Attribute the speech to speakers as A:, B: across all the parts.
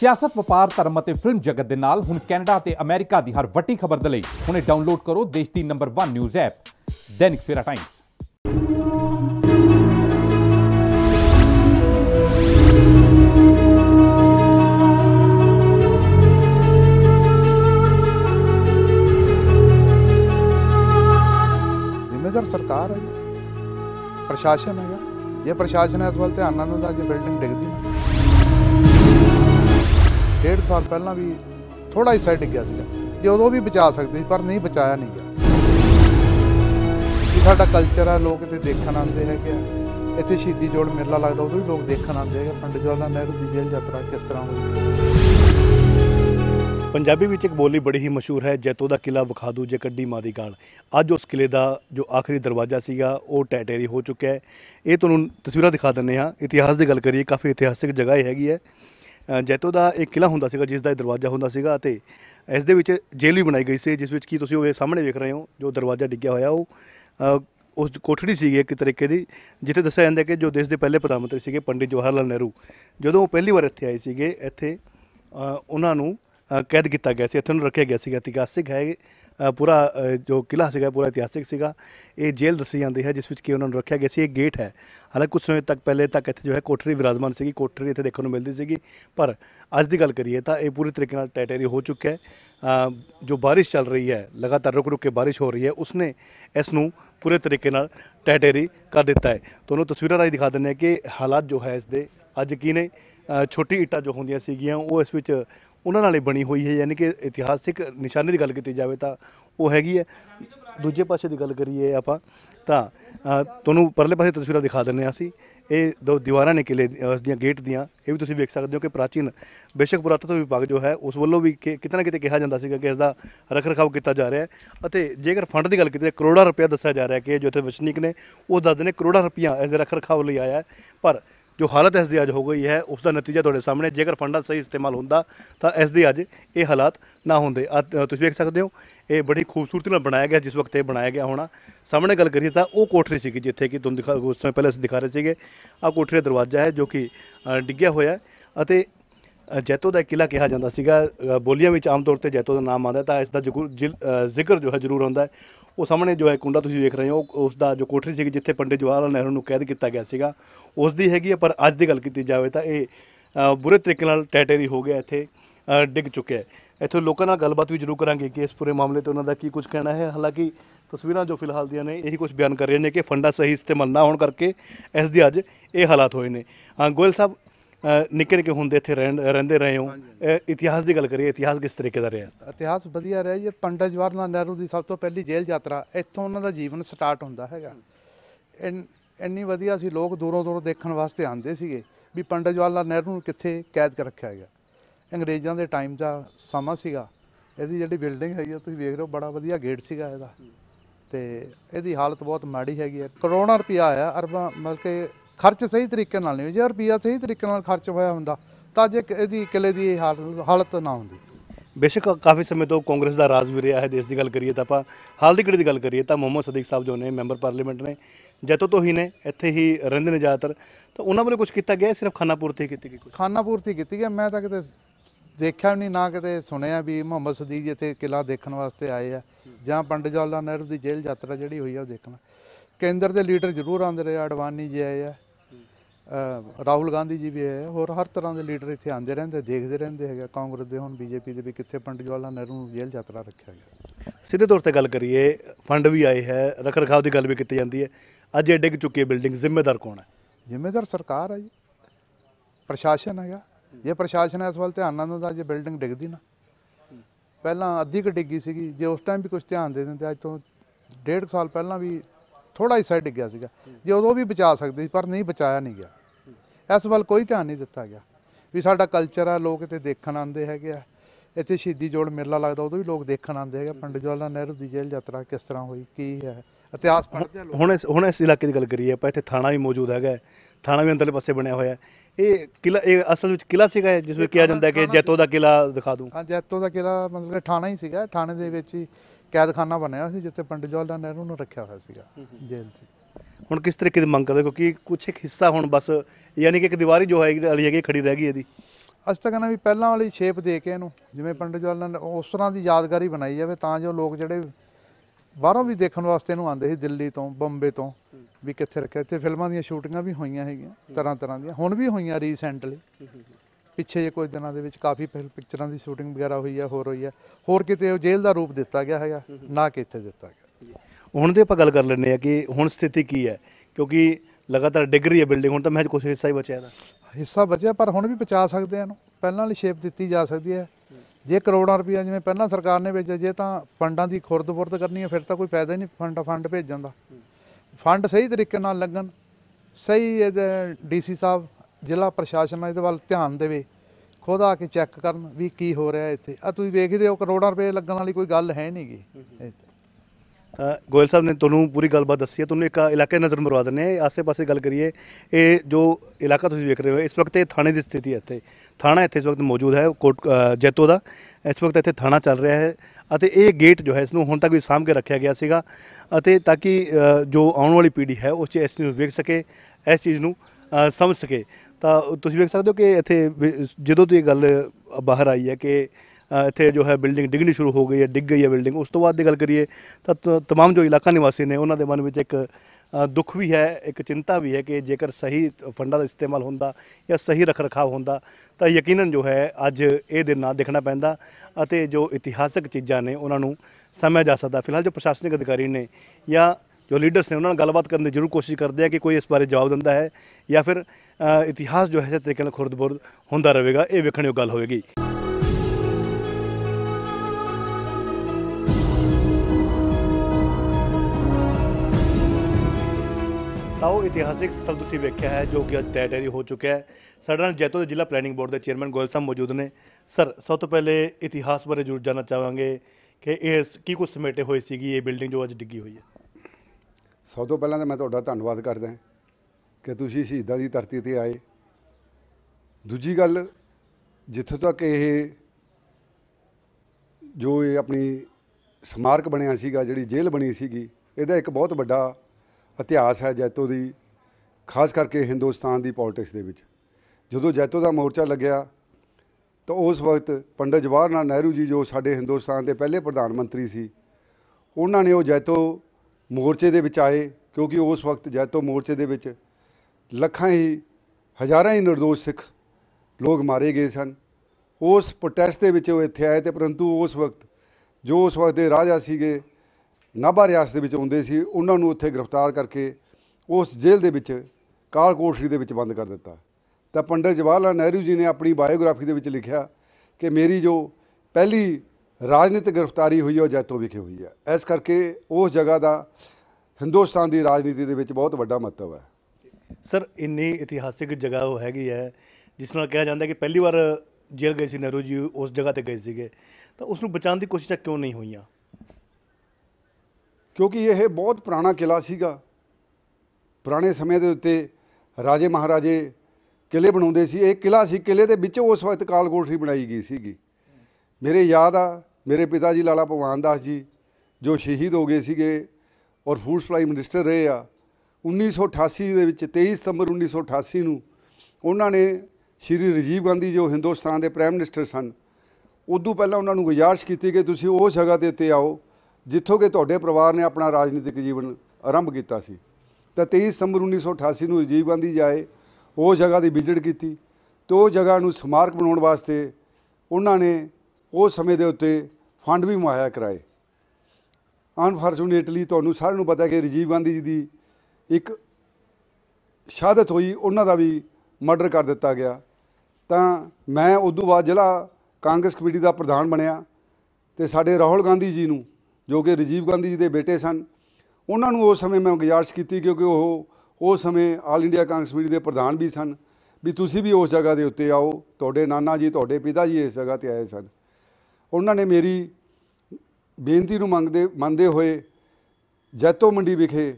A: ਸਿਆਸਤ ਵਪਾਰ ਧਰਮ ਅਤੇ ਫਿਲਮ ਜਗਤ ਦੇ ਨਾਲ ਹੁਣ ਕੈਨੇਡਾ ਤੇ ਅਮਰੀਕਾ ਦੀ ਹਰ ਵੱਟੀ ਖਬਰ ਦੇ ਲਈ ਹੁਣੇ ਡਾਊਨਲੋਡ ਕਰੋ ਦੇਸ਼ ਦੀ number 1 news app Dainik Savera Times ਜ਼ਿੰਮੇਦਾਰ ਸਰਕਾਰ ਹੈ ਪ੍ਰਸ਼ਾਸਨ ਹੈਗਾ ਇਹ ਪ੍ਰਸ਼ਾਸਨ ਹੈ ਇਸ ਵੱਲ ਧਿਆਨ ਨਾਲ ਦਿੰਦਾ ਜੇ ਬਿਲਡਿੰਗ ਡਿੱਗਦੀ ਹੈ ਡੇਢ ਸਾਲ ਪਹਿਲਾਂ ਵੀ ਥੋੜਾ ਹੀ ਸੈ ਗਿਆ ਸੀਗਾ ਜੇ ਉਦੋਂ ਵੀ ਬਚਾ ਸਕਦੇ ਸੀ ਪਰ ਨਹੀਂ ਬਚਾਇਆ ਨਹੀਂ ਗਿਆ ਇਹ ਸਾਡਾ ਕਲਚਰ ਆ ਲੋਕ ਇੱਥੇ ਦੇਖਣ ਆਉਂਦੇ ਹੈਗੇ ਆ ਇੱਥੇ ਸ਼ਹੀਦੀ ਜੋੜ ਮੇਲਾ ਲੱਗਦਾ ਉਦੋਂ ਵੀ ਲੋਕ ਦੇਖਣ ਆਉਂਦੇ ਹੈਗੇ ਪੰਡਿਤ ਜਵਾਹਰ ਦਾ ਨਹਿਰੂ ਦੀ ਜੇਲ੍ਹ ਯਾਤਰਾ ਕਿਸ ਤਰ੍ਹਾਂ ਹੋਈ
B: ਪੰਜਾਬੀ ਵਿੱਚ ਇੱਕ ਬੋਲੀ ਬੜੀ ਹੀ ਮਸ਼ਹੂਰ ਹੈ ਜੈਤੋ ਦਾ ਕਿਲਾ ਵਿਖਾ ਦੂ ਜੇ ਕੱਢੀ ਮਾਂ ਦੀ ਗਾਲ ਅੱਜ ਉਸ ਕਿਲੇ ਦਾ ਜੋ ਆਖਰੀ ਦਰਵਾਜ਼ਾ ਸੀਗਾ ਉਹ ਟੈਟੇਰੀ ਹੋ ਚੁੱਕਿਆ ਹੈ ਇਹ ਤੁਹਾਨੂੰ ਤਸਵੀਰਾਂ ਦਿਖਾ ਦਿੰਨੇ ਆ ਇਤਿਹਾਸ ਦੀ ਗੱਲ ਕਰੀਏ ਕਾਫੀ ਇਤਿਹਾਸਿਕ ਜਗ੍ਹਾ ਹੈਗੀ ਹੈ ਜੈਤੋ ਦਾ ਇੱਕ ਕਿਲਾ ਹੁੰਦਾ ਸੀਗਾ ਜਿਸ ਦਾ ਦਰਵਾਜ਼ਾ ਹੁੰਦਾ ਸੀਗਾ ਅਤੇ ਇਸ ਦੇ ਵਿੱਚ ਜੇਲ੍ਹ ਵੀ ਬਣਾਈ ਗਈ ਸੀ ਜਿਸ ਵਿੱਚ ਕੀ ਤੁਸੀਂ ਉਹ ਸਾਹਮਣੇ ਵੇਖ ਰਹੇ ਹੋ ਜੋ ਦਰਵਾਜ਼ਾ ਡਿੱਗਿਆ ਹੋਇਆ ਉਹ ਉਸ ਕੋਠੜੀ ਸੀਗੀ ਇੱਕ ਤਰੀਕੇ ਦੀ ਜਿੱਥੇ ਦੱਸਿਆ ਜਾਂਦਾ ਕਿ ਜੋ ਦੇਸ਼ ਦੇ ਪਹਿਲੇ ਪ੍ਰਧਾਨ ਮੰਤਰੀ ਸੀਗੇ ਪੰਡਿਤ ਜਵਾਹਰ ਲਾਲ ਨਹਿਰੂ ਜਦੋਂ ਉਹ ਪਹਿਲੀ ਵਾਰ ਇੱਥੇ ਆਏ ਸੀਗੇ ਇੱਥੇ ਉਹਨਾਂ ਨੂੰ ਕੈਦ ਕੀਤਾ ਗਿਆ ਸੀ ਇੱਥੇ ਨੂੰ ਰੱਖਿਆ ਗਿਆ ਸੀਗਾ ਇਤਿਹਾਸਿਕ ਹੈ ਪੂਰਾ ਜੋ ਕਿਲਾ ਸੀਗਾ ਪੂਰਾ ਇਤਿਹਾਸਿਕ ਸੀਗਾ ਇਹ ਜੇਲ੍ਹ ਦੱਸੀ ਜਾਂਦੀ ਹੈ ਜਿਸ ਵਿੱਚ ਕਿ ਉਹਨਾਂ ਨੂੰ ਰੱਖਿਆ ਗਿਆ ਸੀ ਇਹ ਗੇਟ ਹੈ ਹਾਲਾਂਕਿ ਕੁਝ ਸਮੇਂ ਤੱਕ ਪਹਿਲੇ ਤੱਕ ਇੱਥੇ ਜੋ ਹੈ ਕੋਠਰੀ ਵਿਰਾਜਮਾਨ ਸੀਗੀ ਕੋਠਰੀ ਇੱਥੇ ਦੇਖਣ ਨੂੰ ਮਿਲਦੀ ਸੀਗੀ ਪਰ ਅੱਜ ਦੀ ਗੱਲ ਕਰੀਏ ਤਾਂ ਇਹ ਪੂਰੀ ਤਰੀਕੇ ਨਾਲ ਟੈਟੇਰੀ ਹੋ ਚੁੱਕਿਆ ਹੈ ਜੋ بارش ਚੱਲ ਰਹੀ ਹੈ ਲਗਾਤਾਰ ਰੁਕ ਰੁਕ ਕੇ بارش ਹੋ ਰਹੀ ਹੈ ਉਸਨੇ ਇਸ ਨੂੰ ਪੂਰੇ ਤਰੀਕੇ ਨਾਲ ਟੈਟੇਰੀ ਕਰ ਦਿੱਤਾ ਹੈ ਤੁਹਾਨੂੰ ਤਸਵੀਰਾਂ ਰਾਹੀਂ ਦਿਖਾ ਦਿੰਦੇ ਹਾਂ ਕਿ ਹਾਲਾਤ ਜੋ ਹੈ ਇਸ ਦੇ ਅੱਜ ਕੀ ਨੇ ਛੋਟੀ ਇੱਟਾਂ ਜੋ ਹੁੰਦੀਆਂ ਸੀਗੀਆਂ ਉਹ ਇਸ ਵਿੱਚ ਉਹਨਾਂ ਨਾਲੇ ਬਣੀ ਹੋਈ ਹੈ ਯਾਨੀ ਕਿ ਇਤਿਹਾਸਿਕ ਨਿਸ਼ਾਨੇ ਦੀ ਗੱਲ ਕੀਤੀ ਜਾਵੇ ਤਾਂ ਉਹ ਹੈਗੀ ਹੈ ਦੂਜੇ ਪਾਸੇ ਦੀ ਗੱਲ ਕਰੀਏ ਆਪਾਂ ਤਾਂ ਤੁਹਾਨੂੰ ਪਰਲੇ ਪਾਸੇ ਤਸਵੀਰਾਂ ਦਿਖਾ ਦਿੰਨੇ ਆ ਅਸੀਂ ਇਹ ਦੋ ਦੀਵਾਰਾਂ ਨੇ ਕਿਲੇ ਉਸ ਦੀਆਂ ਗੇਟ ਦੀਆਂ ਇਹ ਵੀ ਤੁਸੀਂ ਵੇਖ ਸਕਦੇ ਹੋ ਕਿ ਪ੍ਰਾਚੀਨ ਬੇਸ਼ੱਕ ਪੁਰਾਤਤਵ ਵਿਭਾਗ ਜੋ ਹੈ ਉਸ ਵੱਲੋਂ ਵੀ ਕਿਤਨਾ ਕਿਤੇ ਕਿਹਾ ਜਾਂਦਾ ਸੀਗਾ ਕਿ ਇਸ ਦਾ ਰਖ-ਰਖਾਵ ਕੀਤਾ ਜਾ ਰਿਹਾ ਹੈ ਅਤੇ ਜੇਕਰ ਫੰਡ ਦੀ ਗੱਲ ਕੀਤੀ ਜਾਏ ਕਰੋੜਾਂ ਰੁਪਏ ਦੱਸਿਆ ਜਾ ਰਿਹਾ ਕਿ ਜੋ ਇੱਥੇ ਵਸਨੀਕ ਨੇ ਉਹ ਦੱਸਦੇ ਨੇ ਕਰੋੜਾਂ ਰੁਪਈਆ ਇਸ ਦੇ ਰਖ-ਰਖਾਵ ਲਈ ਆਇਆ ਪਰ ਜੋ ਹਾਲਤ ਇਸ ਦੀ ਅੱਜ ਹੋ ਗਈ ਹੈ ਉਸ ਦਾ ਨਤੀਜਾ ਤੁਹਾਡੇ ਸਾਹਮਣੇ ਜੇਕਰ ਫੰਡਾਂ ਸਹੀ ਇਸਤੇਮਾਲ ਹੁੰਦਾ ਤਾਂ ਇਸ ਦੀ ਅੱਜ ਇਹ ਹਾਲਾਤ ਨਾ ਹੁੰਦੇ ਤੁਸੀਂ ਵੇਖ ਸਕਦੇ ਹੋ ਇਹ ਬੜੀ ਖੂਬਸੂਰਤੀ ਨਾਲ ਬਣਾਇਆ ਗਿਆ ਜਿਸ ਵਕਤ ਇਹ ਬਣਾਇਆ ਗਿਆ ਹੋਣਾ ਸਾਹਮਣੇ ਗੱਲ ਕਰੀਏ ਤਾਂ ਉਹ ਕੋਠਰੀ ਸੀਗੀ ਜਿੱਥੇ ਕਿ ਤੁਹਾਨੂੰ ਦਿਖਾ ਉਸ ਤੋਂ ਪਹਿਲੇ ਅਸੀਂ ਦਿਖਾ ਰਹੇ ਸੀਗੇ ਆ ਕੋਠਰੀ ਦਾ ਦਰਵਾਜ਼ਾ ਹੈ ਜੋ ਕਿ ਡਿੱਗਿਆ ਹੋਇਆ ਅਤੇ ਜੈਤੋ ਦਾ ਕਿਲਾ ਕਿਹਾ ਜਾਂਦਾ ਸੀਗਾ ਬੋਲੀਆਂ ਵਿੱਚ ਆਮ ਤੌਰ ਤੇ ਜੈਤੋ ਦਾ ਨਾਮ ਆਉਂਦਾ ਤਾਂ ਇਸ ਦਾ ਜ਼ਿਕਰ ਜੋ ਹੈ ਜ਼ਰੂਰ ਹੁੰਦਾ ਹੈ ਉਹ ਸਾਹਮਣੇ ਜੋ ਹੈ ਕੁੰਡਾ ਤੁਸੀਂ ਵੇਖ ਰਹੇ ਹੋ ਉਸ ਦਾ ਜੋ ਕੋਠਰੀ ਸੀ ਜਿੱਥੇ ਪੰਡੇ ਜਵਾਹਰ ਲਾਲ ਨਹਿਰੂ ਨੂੰ ਕੈਦ ਕੀਤਾ ਗਿਆ ਸੀਗਾ ਉਸ ਦੀ ਹੈਗੀ ਹੈ ਪਰ ਅੱਜ ਦੀ ਗੱਲ ਕੀਤੀ ਜਾਵੇ ਤਾਂ ਇਹ ਬੁਰੇ ਤਰੀਕੇ ਨਾਲ ਟੈਟੇਰੀ ਹੋ ਗਿਆ ਇੱਥੇ ਡਿੱਗ ਚੁੱਕਿਆ ਇੱਥੋਂ ਲੋਕਾਂ ਨਾਲ ਗੱਲਬਾਤ ਵੀ ਜ਼ਰੂਰ ਕਰਾਂਗੇ ਕਿ ਇਸ ਪੂਰੇ ਮਾਮਲੇ ਤੇ ਉਹਨਾਂ ਦਾ ਕੀ ਕੁਝ ਕਹਿਣਾ ਹੈ ਹਾਲਾਂਕਿ ਤਸਵੀਰਾਂ ਜੋ ਫਿਲਹਾਲ ਦੀਆਂ ਨੇ ਇਹੀ ਕੁਝ ਬਿਆਨ ਕਰ ਰਹੇ ਨੇ ਕਿ ਫੰਡਾ ਸਹੀ ਇਸਤੇਮਾਲ ਨਾ ਹੋਣ ਕਰਕੇ ਇਸ ਦੀ ਅੱਜ ਇਹ ਹਾਲਾਤ ਹੋਏ ਨੇ ਗੋਇਲ ਸਾਹਿਬ ਨਿੱਕੇ ਨਿੱਕੇ ਹੁੰਦੇ ਇੱਥੇ ਰਹਿੰਦੇ ਰਹੇ ਹੋ ਇਤਿਹਾਸ ਦੀ ਗੱਲ ਕਰੀਏ ਇਤਿਹਾਸ ਕਿਸ ਤਰੀਕੇ ਦਾ ਰਿਹਾ
A: ਇਤਿਹਾਸ ਵਧੀਆ ਰਿਹਾ ਜੀ ਪੰਡਤ ਜਵਾਹਰ ਲਾਲ ਨਹਿਰੂ ਦੀ ਸਭ ਤੋਂ ਪਹਿਲੀ ਜੇਲ੍ਹ ਯਾਤਰਾ ਇੱਥੋਂ ਉਹਨਾਂ ਦਾ ਜੀਵਨ ਸਟਾਰਟ ਹੁੰਦਾ ਹੈਗਾ ਇੰਨੀ ਵਧੀਆ ਸੀ ਲੋਕ ਦੂਰੋਂ ਦੂਰੋਂ ਦੇਖਣ ਵਾਸਤੇ ਆਉਂਦੇ ਸੀਗੇ ਵੀ ਪੰਡਤ ਜਵਾਹਰ ਲਾਲ ਨਹਿਰੂ ਨੂੰ ਕਿੱਥੇ ਕੈਦ ਕਰ ਰੱਖਿਆ ਗਿਆ ਅੰਗਰੇਜ਼ਾਂ ਦੇ ਟਾਈਮ ਦਾ ਸਮਾਂ ਸੀਗਾ ਇਹਦੀ ਜਿਹੜੀ ਬਿਲਡਿੰਗ ਹੈਗੀ ਆ ਤੁਸੀਂ ਵੇਖ ਰਹੇ ਹੋ ਬੜਾ ਵਧੀਆ ਗੇਟ ਸੀਗਾ ਇਹਦਾ ਤੇ ਇਹਦੀ ਹਾਲਤ ਬਹੁਤ ਮਾੜੀ ਹੈਗੀ ਹੈ ਕਰੋਨਾ ਰੁਪਿਆ ਆਇਆ ਅਰਬਾਂ ਮਤਲਬ ਕਿ ਖਰਚ ਸਹੀ ਤਰੀਕੇ ਨਾਲ ਨਹੀਂ ਹੋਇਆ ਜੇ ਰੁਪਈਆ ਸਹੀ ਤਰੀਕੇ ਨਾਲ ਖਰਚ ਹੋਇਆ ਹੁੰਦਾ ਤਾਂ ਜੇ ਇਹਦੀ ਕਿਲੇ ਦੀ ਹਾਲਤ ਨਾ ਹੁੰਦੀ
B: ਬੇਸ਼ੱਕ ਕਾਫੀ ਸਮੇਂ ਤੋਂ ਕਾਂਗਰਸ ਦਾ ਰਾਜ ਵੀ ਰਿਹਾ ਹੈ ਦੇਸ਼ ਦੀ ਗੱਲ ਕਰੀਏ ਤਾਂ ਆਪਾਂ ਹਾਲ ਦੀ ਕਿਹੜੀ ਦੀ ਗੱਲ ਕਰੀਏ ਤਾਂ ਮੁਹੰਮਦ ਸਦੀਕ ਸਾਹਿਬ ਜੋ ਨੇ ਮੈਂਬਰ ਪਾਰਲੀਮੈਂਟ ਨੇ ਜਦੋਂ ਤੋਂ ਹੀ ਨੇ ਇੱਥੇ ਹੀ ਰਹਿੰਦੇ ਨੇ ਜ਼ਿਆਦਾਤਰ ਤਾਂ ਉਹਨਾਂ ਵੱਲੋਂ ਕੁਝ ਕੀਤਾ ਗਿਆ ਸਿਰਫ ਖਾਣਾ ਪੂਰਤੀ ਕੀਤੀ ਗਈ ਕੁਝ ਖਾਨਾ ਪੂਰਤੀ ਕੀਤੀ ਗਈ ਮੈਂ ਤਾਂ ਕਿਤੇ
A: ਦੇਖਿਆ ਨਹੀਂ ਨਾ ਕਿਤੇ ਸੁਣਿਆ ਵੀ ਮੁਹੰਮਦ ਸਦੀਕ ਇੱਥੇ ਕਿਲਾ ਦੇਖਣ ਵਾਸਤੇ ਆਏ ਆ ਜਾਂ ਪੰਡ ਜਵਾਲਾ ਨਹਿਰੂ ਦੀ ਜੇਲ੍ਹ ਯਾਤਰਾ ਜਿਹੜੀ ਹੋਈ ਆ ਉਹ ਦੇਖਣਾ ਕੇਂਦਰ ਦੇ ਲੀਡਰ ਜ਼ਰੂਰ ਆਉਂਦੇ ਰਹੇ ਅਡਵਾਨੀ ਜੀ ਆਏ ਆ ਰਾਹੁਲ ਗਾਂਧੀ ਜੀ ਵੀ ਹੈ ਹੋਰ ਹਰ ਤਰ੍ਹਾਂ ਦੇ ਲੀਡਰ ਇੱਥੇ ਆਉਂਦੇ ਰਹਿੰਦੇ ਦੇਖਦੇ
B: ਰਹਿੰਦੇ ਹੈਗੇ ਕਾਂਗਰਸ ਦੇ ਹੁਣ ਬੀਜੇਪੀ ਦੇ ਵੀ ਕਿੱਥੇ ਪੰਡਿਤ ਜਵਾਹਰ ਲਾਲ ਨਹਿਰੂ ਨੂੰ ਜੇਲ੍ਹ ਯਾਤਰਾ ਰੱਖਿਆ ਗਿਆ ਸਿੱਧੇ ਤੌਰ ਤੇ ਗੱਲ ਕਰੀਏ ਫੰਡ ਵੀ ਆਏ ਹੈ ਰਖਰਖਾਅ ਰਖਾਵ ਦੀ ਗੱਲ ਵੀ ਕੀਤੀ ਜਾਂਦੀ ਹੈ ਅੱਜ ਇਹ ਡਿੱਗ ਚੁੱਕੀ ਹੈ ਬਿਲਡਿੰਗ ਜ਼ਿੰਮੇਦਾਰ ਕੌਣ ਹੈ ਜ਼ਿੰਮੇਦਾਰ ਸਰਕਾਰ ਹੈ ਜੀ ਪ੍ਰਸ਼ਾਸਨ ਹੈਗਾ ਜੇ ਪ੍ਰਸ਼ਾਸਨ ਇਸ ਵੱਲ
A: ਧਿਆਨ ਨਾ ਦਿੰਦਾ ਜੇ ਬਿਲਡਿੰਗ ਡਿੱਗਦੀ ਨਾ ਪਹਿਲਾਂ ਅੱਧੀ ਘੱਟ ਡਿੱਗੀ ਸੀਗੀ ਜੇ ਉਸ ਟਾਈਮ ਵੀ ਕੁਝ ਧਿਆਨ ਦੇ ਦਿੰਦੇ ਅੱਜ ਤੋਂ ਡੇਢ ਸਾਲ ਪਹਿਲਾਂ ਵੀ ਥੋੜਾ ਹੀ ਸਾਈਡ ਡਿੱਗਿਆ ਸੀਗਾ ਜੇ ਉਦੋਂ ਵੀ ਬਚਾ ਸਕਦੇ ਸੀ ਪਰ ਨਹੀਂ ਬਚਾਇਆ ਨਹੀਂ ਗਿਆ ਇਸ ਵੱਲ ਕੋਈ ਧਿਆਨ ਨਹੀਂ ਦਿੱਤਾ ਗਿਆ ਵੀ ਸਾਡਾ ਕਲਚਰ ਆ ਲੋਕ ਇੱਥੇ ਦੇਖਣ ਆਉਂਦੇ ਹੈਗੇ ਆ ਇੱਥੇ ਸ਼ਹੀਦੀ ਜੋੜ ਮੇਲਾ ਲੱਗਦਾ ਉਦੋਂ ਵੀ ਲੋਕ ਦੇਖਣ ਆਉਂਦੇ ਹੈਗੇ ਪੰਡਿਤ ਜਵਾਹਰ ਲਾਲ ਨਹਿਰੂ ਦੀ ਜੇਲ੍ਹ ਯਾਤਰਾ ਕਿਸ ਤਰ੍ਹਾਂ ਹੋਈ ਕੀ ਹੈ
B: ਇਤਿਹਾਸ ਪੜ੍ਹਦੇ ਆ ਹੁਣ ਹੁਣ ਇਸ ਇਲਾਕੇ ਦੀ ਗੱਲ ਕਰੀਏ ਆਪਾਂ ਇੱਥੇ ਥਾਣਾ ਵੀ ਮੌਜੂਦ ਹੈਗਾ ਥਾਣਾ ਵੀ ਅੰਦਰਲੇ ਪਾਸੇ ਬਣਿਆ ਹੋਇਆ ਇਹ ਕਿਲਾ ਇਹ ਅਸਲ ਵਿੱਚ ਕਿਲਾ ਸੀਗਾ ਜਿਸ ਵਿੱਚ ਕਿਹਾ ਜਾਂਦਾ ਕਿ ਜੈਤੋ ਦਾ ਕਿਲਾ ਦਿਖਾ ਦੂੰ
A: ਹਾਂ ਜੈਤੋ ਦਾ ਕਿਲਾ ਮਤਲਬ ਕਿ ਥਾਣਾ ਹੀ ਸੀਗਾ ਥਾਣੇ ਦੇ ਵਿੱਚ ਹੀ ਕੈਦਖਾਨਾ ਬਣਿਆ ਸੀ ਜਿੱਥੇ ਪੰਡਿਤ ਜਵਾਹਰ ਲਾਲ ਨਹਿਰੂ ਨੂੰ ਰੱਖਿਆ ਹੋਇਆ ਸੀਗਾ ਜੇਲ੍ਹ 'ਚ
B: ਹੁਣ ਕਿਸ ਤਰੀਕੇ ਦੀ ਮੰਗ ਕਰਦੇ ਕਿਉਂਕਿ ਕੁਝ ਇੱਕ ਹਿੱਸਾ ਹੁਣ ਬਸ ਯਾਨੀ ਕਿ ਇੱਕ ਦੀਵਾਰੀ ਜੋ ਹੈ ਅਲੀ ਹੈਗੀ ਖੜੀ ਰਹਿ ਗਈ ਇਹਦੀ ਅੱਜ ਤੱਕ ਨਾ ਵੀ
A: ਪਹਿਲਾਂ ਵਾਲੀ ਸ਼ੇਪ ਦੇ ਕੇ ਇਹਨੂੰ ਜਿਵੇਂ ਪੰਡਤ ਜਵਾਲ ਨਾਲ ਉਸ ਤਰ੍ਹਾਂ ਦੀ ਯਾਦਗਾਰੀ ਬਣਾਈ ਜਾਵੇ ਤਾਂ ਜੋ ਲੋਕ ਜਿਹੜੇ ਬਾਹਰੋਂ ਵੀ ਦੇਖਣ ਵਾਸਤੇ ਇਹਨੂੰ ਆਉਂਦੇ ਸੀ ਦਿੱਲੀ ਤੋਂ ਬੰਬੇ ਤੋਂ ਵੀ ਕਿੱਥੇ ਰੱਖਿਆ ਇੱਥੇ ਫਿਲਮਾਂ ਦੀਆਂ ਸ਼ੂਟਿੰਗਾਂ ਵੀ ਹੋਈਆਂ ਹੈਗੀਆਂ ਤਰ੍ਹਾਂ ਤਰ੍ਹਾਂ ਦੀਆਂ ਹੁਣ ਵੀ ਹੋਈਆਂ ਰੀਸੈਂਟਲੀ ਪਿੱਛੇ ਜੇ ਕੁਝ ਦਿਨਾਂ ਦੇ ਵਿੱਚ ਕਾਫੀ ਪਿਕਚਰਾਂ ਦੀ ਸ਼ੂਟਿੰਗ ਵਗੈਰਾ ਹੋਈ ਆ ਹੋਰ ਹੋਈ ਆ ਹੋਰ ਕਿਤੇ ਉਹ ਜੇਲ੍ਹ ਦਾ ਰੂਪ ਦਿੱਤਾ ਗਿਆ ਹੈਗਾ ਨਾ
B: ਕਿ ਇੱਥੇ ਦਿੱਤਾ ਹੁਣ ਦੇ ਆਪਾਂ ਗੱਲ ਕਰ ਲੈਨੇ ਆ ਕਿ ਹੁਣ ਸਥਿਤੀ ਕੀ ਹੈ ਕਿਉਂਕਿ ਲਗਾਤਾਰ ਡਿੱਗ ਰਹੀ ਹੈ ਬਿਲਡਿੰਗ ਹੁਣ ਤਾਂ ਮਹਿਜ ਕੁਝ ਹਿੱਸਾ ਹੀ ਬਚਿਆ ਇਹਦਾ
A: ਹਿੱਸਾ ਬਚਿਆ ਪਰ ਹੁਣ ਵੀ ਪਚਾ ਸਕਦੇ ਆ ਇਹਨੂੰ ਪਹਿਲਾਂ ਵਾਲੀ ਸ਼ੇਪ ਦਿੱਤੀ ਜਾ ਸਕਦੀ ਹੈ ਜੇ ਕਰੋੜਾਂ ਰੁਪਈਆ ਜਿਵੇਂ ਪਹਿਲਾਂ ਸਰਕਾਰ ਨੇ ਵੇਚਿਆ ਜੇ ਤਾਂ ਫੰਡਾਂ ਦੀ ਖੁਰਦ-ਬੁਰਦ ਕਰਨੀ ਹੈ ਫਿਰ ਤਾਂ ਕੋਈ ਫਾਇਦਾ ਹੀ ਨਹੀਂ ਫੰਡ ਫੰਡ ਭੇਜਣ ਦਾ ਫੰਡ ਸਹੀ ਤਰੀਕੇ ਨਾਲ ਲੱਗਣ ਸਹੀ ਇਹਦੇ ਡੀਸੀ ਸਾਹਿਬ ਜ਼ਿਲ੍ਹਾ ਪ੍ਰਸ਼ਾਸਨ ਇਹਦੇ ਵੱਲ ਧਿਆਨ ਦੇਵੇ ਖੁਦ ਆ ਕੇ ਚੈੱਕ ਕਰਨ ਵੀ ਕੀ ਹੋ ਰਿਹਾ ਇੱਥੇ ਆ ਤੁਸੀਂ ਵੇਖਦੇ ਹੋ ਕਰੋੜਾਂ ਰੁਪਏ ਲੱਗਣ ਵਾਲੀ ਕੋਈ ਗੱਲ ਹੈ ਨਹੀਂਗੀ
B: ਗੋਇਲ ਸਾਹਿਬ ਨੇ ਤੁਹਾਨੂੰ ਪੂਰੀ ਗੱਲਬਾਤ ਦੱਸੀ ਹੈ ਤੁਹਾਨੂੰ ਇੱਕ ਇਲਾਕੇ ਨਜ਼ਰ ਮਰਵਾ ਦਿੰਨੇ ਆ ਆਸੇ-ਪਾਸੇ ਗੱਲ ਕਰੀਏ ਇਹ ਜੋ ਇਲਾਕਾ ਤੁਸੀਂ ਵੇਖ ਰਹੇ ਹੋ ਇਸ ਵਕਤ ਇਹ ਥਾਣੇ ਦੀ ਸਥਿਤੀ ਹੈ ਇੱਥੇ ਥਾਣਾ ਇੱਥੇ ਇਸ ਵਕਤ ਮੌਜੂਦ ਹੈ ਕੋਟ ਜੈਤੋ ਦਾ ਇਸ ਵਕਤ ਇੱਥੇ ਥਾਣਾ ਚੱਲ ਰਿਹਾ ਹੈ ਅਤੇ ਇਹ ਗੇਟ ਜੋ ਹੈ ਇਸ ਨੂੰ ਹੁਣ ਤੱਕ ਵੀ ਸਾਹਮ ਕੇ ਰੱਖਿਆ ਗਿਆ ਸੀਗਾ ਅਤੇ ਤਾਂ ਕਿ ਜੋ ਆਉਣ ਵਾਲੀ ਪੀੜ੍ਹੀ ਹੈ ਉਸ ਚ ਇਸ ਨੂੰ ਵੇਖ ਸਕੇ ਇਸ ਚੀਜ਼ ਨੂੰ ਸਮਝ ਸਕੇ ਤਾਂ ਤੁਸੀਂ ਵੇਖ ਸਕਦੇ ਹੋ ਕਿ ਇੱਥੇ ਜਦੋਂ ਤੋਂ ਇਹ ਗੱਲ ਬਾਹਰ ਆਈ ਹੈ ਕਿ ਇੱਥੇ ਜੋ ਹੈ ਬਿਲਡਿੰਗ ਡਿੱਗਣੀ ਸ਼ੁਰੂ ਹੋ ਗਈ ਹੈ ਡਿੱਗ ਗਈ ਹੈ ਬਿਲਡਿੰਗ ਉਸ ਤੋਂ ਬਾਅਦ ਦੀ ਗੱਲ ਕਰੀਏ ਤਾਂ तमाम ਜੋ ਇਲਾਕਾ ਨਿਵਾਸੀ ਨੇ ਉਹਨਾਂ ਦੇ ਮਨ ਵਿੱਚ ਇੱਕ ਦੁੱਖ ਵੀ ਹੈ ਇੱਕ ਚਿੰਤਾ ਵੀ ਹੈ ਕਿ ਜੇਕਰ ਸਹੀ ਫੰਡਾਂ ਦਾ ਇਸਤੇਮਾਲ ਹੁੰਦਾ ਜਾਂ ਸਹੀ ਰੱਖ-ਰਖਾਵ ਹੁੰਦਾ ਤਾਂ ਯਕੀਨਨ ਜੋ ਹੈ ਅੱਜ ਇਹ ਦਿਨ ਨਾ ਦੇਖਣਾ ਪੈਂਦਾ ਅਤੇ ਜੋ ਇਤਿਹਾਸਕ ਚੀਜ਼ਾਂ ਨੇ ਉਹਨਾਂ ਨੂੰ ਸਮਝਿਆ ਜਾ ਸਕਦਾ ਫਿਲਹਾਲ ਜੋ ਪ੍ਰਸ਼ਾਸਨਿਕ ਅਧਿਕਾਰੀ ਨੇ ਜਾਂ ਜੋ ਲੀਡਰਸ ਨੇ ਉਹਨਾਂ ਨਾਲ ਗੱਲਬਾਤ ਕਰਨ ਦੀ ਜ਼ਰੂਰ ਕੋਸ਼ਿਸ਼ ਕਰਦੇ ਆ ਕਿ ਕੋਈ ਇਸ ਬਾਰੇ ਜਵਾਬ ਦਿੰਦਾ ਹੈ ਜਾਂ ਫਿਰ ਇਤਿਹਾਸ ਜੋ ਹੈ ਇਸ ਤਰੀਕੇ ਨਾਲ ਖੁਰਦਬੁਰਦ ਹੁੰਦਾ ਰਹੇਗਾ ਇਹ ਵੇਖਣ ਯੋਗ ਗੱਲ ਹੋਵੇਗੀ ਤਾਂ ਉਹ ਇਤਿਹਾਸਿਕ ਸਥਲ ਤੁਸੀਂ ਵੇਖਿਆ ਹੈ ਜੋ ਕਿ ਅੱਜ ਤੈਅ ਡੈਰੀ ਹੋ ਚੁੱਕਿਆ ਹੈ ਸਾਡੇ ਨਾਲ ਜੈਤੋ ਦੇ ਜ਼ਿਲ੍ਹਾ ਪਲੈਨਿੰਗ ਬੋਰਡ ਦੇ ਚੇਅਰਮੈਨ ਗੋਇਲ ਸਾਹਿਬ ਮੌਜੂਦ ਨੇ ਸਰ ਸਭ ਤੋਂ ਪਹਿਲੇ ਇਤਿਹਾਸ ਬਾਰੇ ਜੁੜ ਜਾਣਾ ਚਾਹਾਂਗੇ ਕਿ ਇਸ ਕੀ ਕੁਝ ਸਮੇਟੇ ਹੋਏ
C: ਸੀਗੀ ਇਹ ਬਿਲਡਿੰਗ ਜੋ ਅੱਜ ਡਿੱਗੀ ਹੋਈ ਹੈ ਸਭ ਤੋਂ ਪਹਿਲਾਂ ਤਾਂ ਮੈਂ ਤੁਹਾਡਾ ਧੰਨਵਾਦ ਕਰਦਾ ਕਿ ਤੁਸੀਂ ਸ਼ਹੀਦਾਂ ਦੀ ਧਰਤੀ ਤੇ ਆਏ ਦੂਜੀ ਗੱਲ ਜਿੱਥੋਂ ਤੱਕ ਇਹ ਜੋ ਇਹ ਆਪਣੀ ਸਮਾਰਕ ਬਣਿਆ ਸੀਗਾ ਜਿਹੜੀ ਜੇਲ੍ਹ ਬਣੀ ਸੀਗੀ ਇਹਦਾ ਇੱਕ ਬਹੁਤ ਵੱਡਾ ਇਤਿਹਾਸ ਹੈ ਜੈਤੋ ਦੀ ਖਾਸ ਕਰਕੇ ਹਿੰਦੁਸਤਾਨ ਦੀ ਪੋਲਿਟਿਕਸ ਦੇ ਵਿੱਚ ਜਦੋਂ ਜੈਤੋ ਦਾ ਮੋਰਚਾ ਲੱਗਿਆ ਤਾਂ ਉਸ ਵਕਤ ਪੰਡਤ ਜਵਾਹਰ ਲਾਲ ਨਹਿਰੂ ਜੀ ਜੋ ਸਾਡੇ ਹਿੰਦੁਸਤਾਨ ਦੇ ਪਹਿਲੇ ਪ੍ਰਧਾਨ ਮੰਤਰੀ ਸੀ ਉਹਨਾਂ ਨੇ ਉਹ ਜੈਤੋ ਮੋਰਚੇ ਦੇ ਵਿੱਚ ਆਏ ਕਿਉਂਕਿ ਉਸ ਵਕਤ ਜੈਤੋ ਮੋਰਚੇ ਦੇ ਵਿੱਚ ਲੱਖਾਂ ਹੀ ਹਜ਼ਾਰਾਂ ਹੀ ਨਿਰਦੋਸ਼ ਸਿੱਖ ਲੋਕ ਮਾਰੇ ਗਏ ਸਨ ਉਸ ਪ੍ਰੋਟੈਸਟ ਦੇ ਵਿੱਚ ਉਹ ਇੱਥੇ ਆਏ ਤੇ ਪਰੰਤੂ ਉਸ ਵਕਤ ਜੋ ਉਸ ਵਕਤ ਦੇ ਰਾਜਾ ਸੀਗੇ ਨਾਭਾ ਰਿਆਸਤ ਦੇ ਵਿੱਚ ਆਉਂਦੇ ਸੀ ਉਹਨਾਂ ਨੂੰ ਉੱਥੇ ਗ੍ਰਿਫਤਾਰ ਕਰਕੇ ਉਸ ਜੇਲ੍ਹ ਦੇ ਵਿੱਚ ਕਾਲ ਕੋਠਰੀ ਦੇ ਵਿੱਚ ਬੰਦ ਕਰ ਦਿੱਤਾ ਤਾਂ ਪੰਡਤ ਜਵਾਹਰ ਲਾਲ ਨਹਿਰੂ ਜੀ ਨੇ ਆਪਣੀ ਬਾਇਓਗ੍ਰਾਫੀ ਦੇ ਵਿੱਚ ਲਿਖਿਆ ਕਿ ਮੇਰੀ ਜੋ ਪਹਿਲੀ ਰਾਜਨੀਤਿਕ ਗ੍ਰਿਫਤਾਰੀ ਹੋਈ ਉਹ ਜੈਤੋ ਵਿਖੇ ਹੋਈ ਹੈ ਇਸ ਕਰਕੇ ਉਸ ਜਗ੍ਹਾ ਦਾ ਹਿੰਦੁਸਤਾਨ ਦੀ ਰਾਜਨੀਤੀ ਦੇ ਵਿੱਚ ਬਹੁਤ ਵੱਡਾ ਮਹੱਤਵ ਹੈ
B: ਸਰ ਇੰਨੀ ਇਤਿਹਾਸਿਕ ਜਗ੍ਹਾ ਉਹ ਹੈਗੀ ਹੈ ਜਿਸ ਨਾਲ ਕਿਹਾ ਜਾਂਦਾ ਕਿ ਪਹਿਲੀ ਵਾਰ ਜੇਲ੍ਹ ਗਏ
C: ਸੀ ਨਹਿਰੂ ਜੀ ਉਸ ਜਗ੍ਹਾ ਤੇ ਗਏ ਸੀਗੇ ਤਾਂ ਉਸ ਨੂੰ ਬਚਾਉਣ ਦੀ ਕੋਸ਼ਿਸ਼ਾਂ ਕਿਉਂ ਨਹੀਂ ਹੋਈਆਂ ਕਿਉਂਕਿ ਇਹ ਬਹੁਤ ਪੁਰਾਣਾ ਕਿਲਾ ਸੀਗਾ ਪੁਰਾਣੇ ਸਮੇਂ ਦੇ ਉੱਤੇ ਰਾਜੇ ਮਹਾਰਾਜੇ ਕਿਲੇ ਬਣਾਉਂਦੇ ਸੀ ਇਹ ਕਿਲਾ ਸੀ ਕਿਲੇ ਦੇ ਵਿੱਚ ਉਸ ਵਕਤ ਕਾਲ ਕੋਠਰੀ ਬਣਾਈ ਗਈ ਸੀਗੀ ਮੇਰੇ ਯਾਦ ਆ ਮੇਰੇ ਪਿਤਾ ਜੀ ਲਾਲਾ ਭਗਵਾਨ ਦਾਸ ਜੀ ਜੋ ਸ਼ਹੀਦ ਹੋ ਗਏ ਸੀਗੇ ਔਰ ਫੂਡ ਸਪਲਾਈ ਮਿਨਿਸਟਰ ਰਹੇ ਆ 1988 ਦੇ ਵਿੱਚ 23 ਸਤੰਬਰ 1988 ਨੂੰ ਉਹਨਾਂ ਨੇ ਸ਼੍ਰੀ ਰਜੀਵ ਗਾਂਧੀ ਜੋ ਹਿੰਦੁਸਤਾਨ ਦੇ ਪ੍ਰਾਈਮ ਮਿਨਿਸਟਰ ਸਨ ਉਦੋਂ ਪਹਿਲਾਂ ਉਹਨਾਂ ਨੂੰ ਗੁਜ਼ਾਰਿਸ਼ ਕੀਤੀ ਕਿ ਤੁਸੀਂ ਉਹ ਜਗ੍ਹਾ ਦੇ ਉੱਤੇ ਆਓ ਜਿੱਥੋਂ ਕਿ ਤੁਹਾਡੇ ਪਰਿਵਾਰ ਨੇ ਆਪਣਾ ਰਾਜਨੀਤਿਕ ਜੀਵਨ ਆਰੰਭ ਕੀਤਾ ਸੀ ਤਾਂ 23 ਸਤੰਬਰ 1988 ਨੂੰ ਰਾਜੀਵ ਗਾਂਧੀ ਜਾਏ ਉਹ ਜਗ੍ਹਾ ਦੀ ਵਿਜ਼ਿਟ ਕੀਤੀ ਤੇ ਉਹ ਜਗ੍ਹਾ ਨੂੰ ਸਮਾਰਕ ਬਣਾਉਣ ਵਾਸਤੇ ਉਹਨਾਂ ਨੇ ਉਸ ਸਮੇਂ ਦੇ ਉੱਤੇ ਫੰਡ ਵੀ ਮੁਹੱਈਆ ਕਰਾਏ ਅਨਫੋਰਚੂਨੇਟਲੀ ਤੁਹਾਨੂੰ ਸਾਰਿਆਂ ਨੂੰ ਪਤਾ ਕਿ ਰਜੀਵ ਗਾਂਧੀ ਜੀ ਦੀ ਇੱਕ ਸ਼ਹਾਦਤ ਹੋਈ ਉਹਨਾਂ ਦਾ ਵੀ ਮਰਡਰ ਕਰ ਦਿੱਤਾ ਗਿਆ ਤਾਂ ਮੈਂ ਉਸ ਤੋਂ ਬਾਅਦ ਜਿਹੜਾ ਕਾਂਗਰਸ ਕਮੇਟੀ ਦਾ ਪ੍ਰਧਾਨ ਬਣਿਆ ਤੇ ਸਾਡੇ ਰਾਹੁਲ ਗਾਂਧੀ ਜੀ ਨੂੰ ਜੋ ਕਿ ਰਜੀਵ ਗਾਂਧੀ ਜੀ ਦੇ ਬੇਟੇ ਸਨ ਉਹਨਾਂ ਨੂੰ ਉਸ ਸਮੇਂ ਮੈਂ ਗੁਜ਼ਾਰਿਸ਼ ਕੀਤੀ ਕਿਉਂਕਿ ਉਹ ਉਸ ਸਮੇਂ ਆਲ ਇੰਡੀਆ ਕਾਂਗਰਸ ਕਮੇਟੀ ਦੇ ਪ੍ਰਧਾਨ ਵੀ ਸਨ ਵੀ ਤੁਸੀਂ ਵੀ ਉਸ ਜਗ੍ਹਾ ਦੇ ਉੱਤੇ ਆਓ ਤੁਹਾਡੇ ਨਾਨਾ ਜੀ ਤੁਹਾਡੇ ਪਿਤਾ ਜੀ ਇਸ ਜਗ੍ਹਾ ਤੇ ਆਏ ਸਨ ਉਹਨਾਂ ਨੇ ਮੇਰੀ ਬੇਨਤੀ ਨੂੰ ਮੰਗਦੇ ਮੰਨਦੇ ਹੋਏ ਜੈਤੋ ਮੰਡੀ ਵਿਖੇ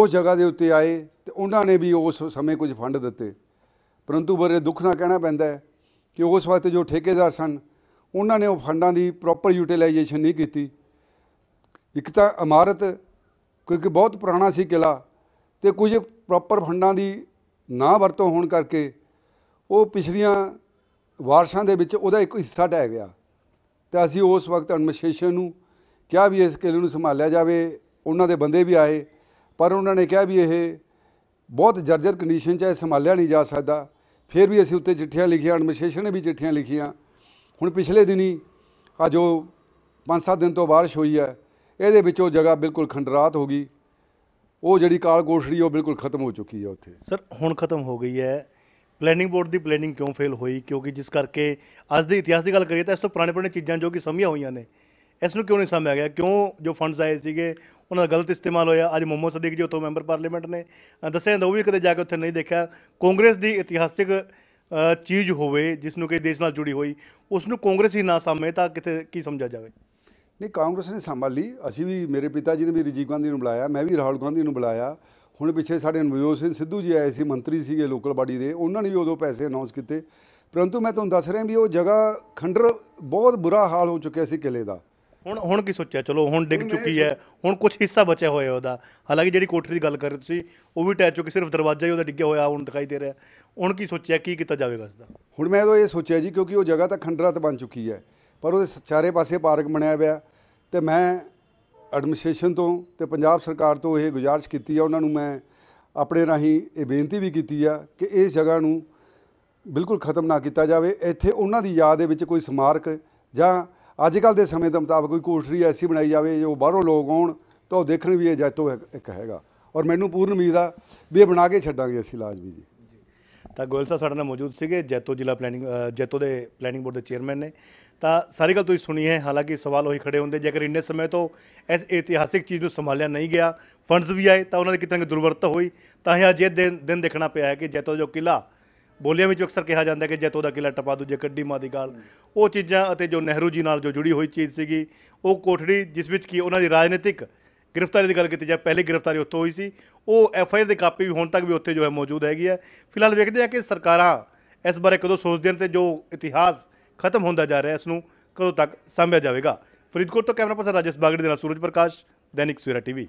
C: ਉਸ ਜਗ੍ਹਾ ਦੇ ਉੱਤੇ ਆਏ ਤੇ ਉਹਨਾਂ ਨੇ ਵੀ ਉਸ ਸਮੇਂ ਕੁਝ ਫੰਡ ਦਿੱਤੇ ਪਰੰਤੂ ਬੜੇ ਦੁੱਖ ਨਾਲ ਕਹਿਣਾ ਪੈਂਦਾ ਹੈ ਕਿ ਉਸ ਵਕਤ ਜੋ ਠੇਕੇਦਾਰ ਸਨ ਉਹਨਾਂ ਨੇ ਉਹ ਫੰਡਾਂ ਦੀ ਪ੍ਰੋਪਰ ਯੂਟਿਲਾਈਜੇਸ਼ਨ ਨਹੀਂ ਕੀਤੀ ਇੱਕ ਤਾਂ ਇਮਾਰਤ ਕਿਉਂਕਿ ਬਹੁਤ ਪੁਰਾਣਾ ਸੀ ਕਿਲਾ ਤੇ ਕੁਝ ਪ੍ਰੋਪਰ ਫੰਡਾਂ ਦੀ ਨਾ ਵਰਤੋਂ ਹੋਣ ਕਰਕੇ ਉਹ ਪਿਛਲੀਆਂ ਵਾਰਸ਼ਾਂ ਦੇ ਵਿੱਚ ਉਹਦਾ ਇੱਕ ਹਿੱਸਾ ਟਹਿ ਗਿਆ ਤੇ ਅਸੀਂ ਉਸ ਵਕਤ ਐਡਮਿਨਿਸਟ੍ਰੇਸ਼ਨ ਨੂੰ ਕਿਹਾ ਵੀ ਇਸ ਕਿਲੇ ਨੂੰ ਸੰਭਾਲਿਆ ਜਾਵੇ ਉਹਨਾਂ ਦੇ ਬੰਦੇ ਵੀ ਆਏ ਪਰ ਉਹਨਾਂ ਨੇ ਕਿਹਾ ਵੀ ਇਹ ਬਹੁਤ ਜਰਜਰ ਕੰਡੀਸ਼ਨ 'ਚ ਹੈ ਸੰਭਾਲਿਆ ਨਹੀਂ ਜਾ ਸਕਦਾ ਫਿਰ ਵੀ ਅਸੀਂ ਉੱਤੇ ਚਿੱਠੀਆਂ ਲਿਖੀਆਂ ਐਡਮਿਨਿਸਟ੍ਰੇਸ਼ਨ ਨੇ ਵੀ ਚਿੱਠੀਆਂ ਲਿਖੀਆਂ ਹੁਣ ਪਿਛਲੇ ਦਿਨੀ ਆ ਜੋ 5-7 ਦਿਨ ਤੋਂ ਬਾਰਿਸ਼ ਹੋਈ ਹੈ ਇਹਦੇ ਵਿੱਚ ਉਹ ਜਗ੍ਹਾ ਬਿਲਕੁਲ ਖੰਡਰਾਤ ਹੋ ਗਈ ਉਹ ਜਿਹੜੀ ਕਾਲ ਕੋਠੜੀ ਉਹ ਬਿਲਕੁਲ ਖਤਮ ਹੋ ਚੁੱਕੀ ਹੈ ਉੱਥੇ ਸਰ
B: ਹੁਣ ਖਤਮ ਹੋ ਗਈ ਹੈ ਪਲੈਨਿੰਗ ਬੋਰਡ ਦੀ ਪਲੈਨਿੰਗ ਕਿਉਂ ਫੇਲ ਹੋਈ ਕਿਉਂਕਿ ਜਿਸ ਕਰਕੇ ਅੱਜ ਦੇ ਇਤਿਹਾਸ ਦੀ ਗੱਲ ਕਰੀਏ ਤਾਂ ਇਸ ਤੋਂ ਪੁਰਾਣੇ ਪੁਰਾਣੇ ਚੀਜ਼ਾਂ ਜੋ ਕਿ ਸਮੀਆਂ ਹੋਈਆਂ ਨੇ ਇਸ ਨੂੰ ਕਿਉਂ ਨਹੀਂ ਸਮਝਿਆ ਗਿਆ ਕਿਉਂ ਜੋ ਫੰਡਸ ਆਏ ਸੀਗੇ ਉਹਨਾਂ ਦਾ ਗਲਤ ਇਸਤੇਮਾਲ ਹੋਇਆ ਅੱਜ ਮੁਹੰਮਦ ਸਦੀਕ ਜੀ ਉੱਥੋਂ ਮੈਂਬਰ ਪਾਰਲੀਮੈਂਟ ਨੇ ਦੱਸਿਆ ਜਾਂਦਾ ਉਹ ਵੀ ਕਦੇ ਜਾ ਕੇ ਉੱਥੇ ਨਹੀਂ ਦੇਖਿਆ ਕਾਂਗਰਸ ਦੀ ਇਤਿਹਾਸਿਕ ਚੀਜ਼ ਹੋਵੇ ਜਿਸ ਨੂੰ ਕਿ ਦੇਸ਼ ਨਾਲ ਜੁੜੀ ਹੋਈ ਉਸ ਨੂੰ ਕਾਂਗਰਸ ਹੀ ਨਾ ਸਮਝੇ ਤਾਂ ਕਿਤੇ ਕੀ ਸਮਝਿਆ ਜਾਵੇ
C: ਨਹੀਂ ਕਾਂਗਰਸ ਨੇ ਸੰਭਾਲ ਲਈ ਅਸੀਂ ਵੀ ਮੇਰੇ ਪਿਤਾ ਜੀ ਨੇ ਵੀ ਰਜੀਵ ਗਾਂਧੀ ਨੂੰ ਬੁਲਾਇਆ ਮੈਂ ਵੀ ਰਾਹੁਲ ਗਾਂਧੀ ਨੂੰ ਬੁਲਾਇਆ ਹੁਣ ਪਿੱਛੇ ਸਾਡੇ ਨਵਜੋਤ ਸਿੰਘ ਸਿੱਧੂ ਜੀ ਆਏ ਸੀ ਮੰਤਰੀ ਸੀਗੇ ਲੋਕਲ ਬਾਡੀ ਦੇ ਉਹਨਾਂ ਨੇ ਵੀ ਉਦੋਂ ਪੈਸੇ ਅਨਾਉਂਸ ਕੀਤੇ ਪਰੰਤੂ ਮੈਂ ਤੁਹਾਨੂੰ ਦੱਸ ਰਿਹਾ ਵੀ ਉਹ ਜਗ੍ਹਾ ਖੰਡਰ ਬਹੁਤ ਬੁਰਾ ਹਾਲ ਹੋ ਚੁੱਕਿਆ ਸੀ ਕਿਲੇ ਦਾ
B: ਹੁਣ ਹੁਣ ਕੀ ਸੋਚਿਆ ਚਲੋ ਹੁਣ ਡਿੱਗ ਚੁੱਕੀ ਹੈ ਹੁਣ ਕੁਝ ਹਿੱਸਾ ਬਚਿਆ ਹੋਇਆ ਉਹਦਾ ਹਾਲਾਂਕਿ ਜਿਹੜੀ ਕੋਠਰੀ ਦੀ ਗੱਲ ਕਰ ਰਹੇ ਤੁਸੀਂ ਉਹ ਵੀ ਟੈਚ ਹੋ ਸਿਰਫ ਦਰਵਾਜ਼ਾ ਹੀ ਉਹਦਾ ਡਿੱਗਿਆ ਹੋਇਆ ਹੁਣ ਦਿਖਾਈ ਦੇ ਰਿਹਾ ਹੁਣ ਕੀ ਸੋਚਿਆ ਕੀ ਕੀਤਾ ਜਾਵੇਗਾ ਇਸਦਾ ਦਾ
C: ਹੁਣ ਮੈਂ ਤਾਂ ਇਹ ਸੋਚਿਆ ਜੀ ਕਿਉਂਕਿ ਉਹ ਜਗ੍ਹਾ ਤਾਂ ਖੰਡਰਾਤ ਬਣ ਚੁੱਕੀ ਹੈ ਪਰ ਉਹਦੇ ਚਾਰੇ ਪਾਸੇ ਪਾਰਕ ਬਣਿਆ ਹੋਇਆ ਤੇ ਮੈਂ ਐਡਮਿਨਿਸਟ੍ਰੇਸ਼ਨ ਤੋਂ ਤੇ ਪੰਜਾਬ ਸਰਕਾਰ ਤੋਂ ਇਹ ਗੁਜ਼ਾਰਿਸ਼ ਕੀਤੀ ਆ ਉਹਨਾਂ ਨੂੰ ਮੈਂ ਆਪਣੇ ਰਾਹੀਂ ਇਹ ਬੇਨਤੀ ਵੀ ਕੀਤੀ ਆ ਕਿ ਇਸ ਜਗ੍ਹਾ ਨੂੰ ਬਿਲਕੁਲ ਖਤਮ ਨਾ ਕੀਤਾ ਜਾਵੇ ਇੱਥੇ ਉਹਨਾਂ ਦੀ ਯਾਦ ਦੇ ਵਿੱਚ ਕੋਈ ਸਮਾਰਕ ਜਾਂ ਅੱਜ ਕੱਲ ਦੇ ਸਮੇਂ ਦੇ ਮੁਤਾਬਕ ਕੋਈ ਕੋਠਰੀ ਐਸੀ ਬਣਾਈ ਜਾਵੇ ਜੋ ਬਾਹਰੋਂ ਲੋਕ ਆਉਣ ਤਾਂ ਉਹ ਦੇਖਣ ਵੀ ਇਹ ਜੈਤੋ ਇੱਕ ਹੈਗਾ ਔਰ ਮੈਨੂੰ ਪੂਰਨ ਉਮੀਦ ਆ ਵੀ ਇਹ ਬਣਾ ਕੇ ਛੱਡਾਂਗੇ ਅਸੀਂ ਵੀ ਜੀ
B: ਤਾਂ ਗੋਇਲ ਸਾਹਿਬ ਸਾਡੇ ਨਾਲ ਮੌਜੂਦ ਸੀਗੇ ਜੈਤੋ ਜ਼ਿਲ੍ਹਾ ਪਲੈਨਿੰਗ ਜੈਤੋ ਦੇ ਪਲੈਨਿੰਗ ਬੋਰਡ ਦੇ ਚੇਅਰਮੈਨ ਨੇ ਤਾਂ ਸਾਰੀ ਗੱਲ ਤੁਸੀਂ ਸੁਣੀ ਹੈ ਹਾਲਾਂਕਿ ਸਵਾਲ ਉਹੀ ਖੜੇ ਹੁੰਦੇ ਜੇਕਰ ਇੰਨੇ ਸਮੇਂ ਤੋਂ ਇਸ ਇਤਿਹਾਸਿਕ ਚੀਜ਼ ਨੂੰ ਸੰਭਾਲਿਆ ਨਹੀਂ ਗਿਆ ਫੰਡਸ ਵੀ ਆਏ ਤਾਂ ਉਹਨਾਂ ਦੀ ਕਿਤਨੇ ਦੁਰਵਰਤ ਹੋਈ ਤਾਂ ਇਹ ਅੱਜ ਇਹ ਦਿਨ ਦੇਖਣਾ ਪਿਆ ਹੈ ਕਿ ਜੈਤੋ ਜੋ ਕਿਲਾ ਬੋਲੀਆਂ ਵਿੱਚ ਅਕਸਰ ਕਿਹਾ ਜਾਂਦਾ ਕਿ ਜੈਤੋ ਦਾ ਕਿਲਾ ਟਪਾ ਦੂਜੇ ਕੱਢੀ ਮਾਂ ਦੀ ਗੱਲ ਉਹ ਚੀਜ਼ਾਂ ਅਤੇ ਜੋ ਨਹਿਰੂ ਜੀ ਨਾਲ ਜੋ ਜੁੜੀ ਹੋਈ ਚੀਜ਼ ਸੀਗੀ ਉਹ ਕੋਠੜੀ ਜਿਸ ਵਿੱਚ ਕੀ ਉਹਨਾਂ ਦੀ ਰਾਜਨੀਤਿਕ ਗ੍ਰਿਫਤਾਰੀ ਦੀ ਗੱਲ ਕੀਤੀ ਜਾ ਪਹਿਲੀ ਗ੍ਰਿਫਤਾਰੀ ਉੱਥੋਂ ਹੋਈ ਸੀ ਉਹ ਐਫ ਆਈ ਆਰ ਦੇ ਕਾਪੀ ਵੀ ਹੁਣ ਤੱਕ ਵੀ ਉੱਥੇ ਜੋ ਹੈ ਮੌਜੂਦ ਹੈਗੀ ਹੈ ਫਿਲਹਾਲ ਵੇਖਦੇ ਆ ਕਿ ਸਰਕਾਰਾਂ ਇਸ ਬਾਰੇ ਕਦੋਂ ਸੋਚਦੀਆਂ ਤੇ ਜੋ ਇਤਿਹਾਸ ਖਤਮ ਹੁੰਦਾ ਜਾ ਰਿਹਾ ਇਸ ਨੂੰ ਕਦੋਂ ਤੱਕ ਸਾਂਭਿਆ ਜਾਵੇਗਾ ਫਰੀਦਕੋਟ ਤੋਂ ਕੈਮਰਾ ਪਰਸਨ ਰਾਜੇਸ਼ ਬਾਗੜੀ ਦੇ ਨਾਲ ਸੂਰਜ ਪ੍ਰਕਾਸ਼ ਦੈਨਿਕ ਸਵੇਰਾ ਟੀਵੀ